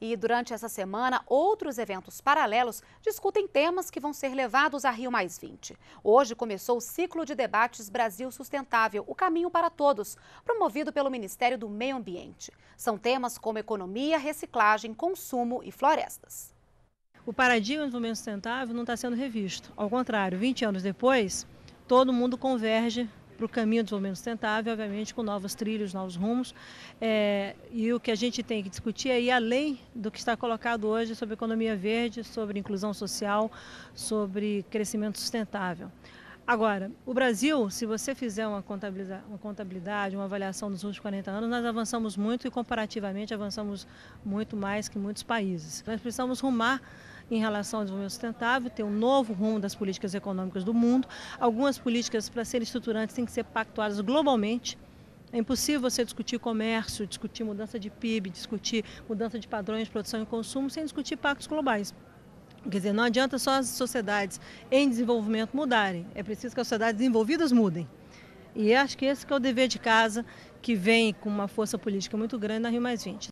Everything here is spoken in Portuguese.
E durante essa semana, outros eventos paralelos discutem temas que vão ser levados a Rio Hoje começou o ciclo de debates Brasil Sustentável O Caminho para Todos, promovido pelo Ministério do Meio Ambiente. São temas como economia, reciclagem, consumo e florestas. O paradigma do meio sustentável não está sendo revisto. Ao contrário, 20 anos depois, todo mundo converge para o caminho do desenvolvimento sustentável, obviamente com novos trilhos, novos rumos. É, e o que a gente tem que discutir é ir além do que está colocado hoje sobre economia verde, sobre inclusão social, sobre crescimento sustentável. Agora, o Brasil, se você fizer uma contabilidade, uma contabilidade, uma avaliação dos últimos 40 anos, nós avançamos muito e comparativamente avançamos muito mais que muitos países. Nós precisamos rumar em relação ao desenvolvimento sustentável, ter um novo rumo das políticas econômicas do mundo. Algumas políticas, para serem estruturantes, têm que ser pactuadas globalmente. É impossível você discutir comércio, discutir mudança de PIB, discutir mudança de padrões de produção e consumo sem discutir pactos globais. Quer dizer, não adianta só as sociedades em desenvolvimento mudarem, é preciso que as sociedades desenvolvidas mudem. E acho que esse que é o dever de casa que vem com uma força política muito grande na Rio Mais 20.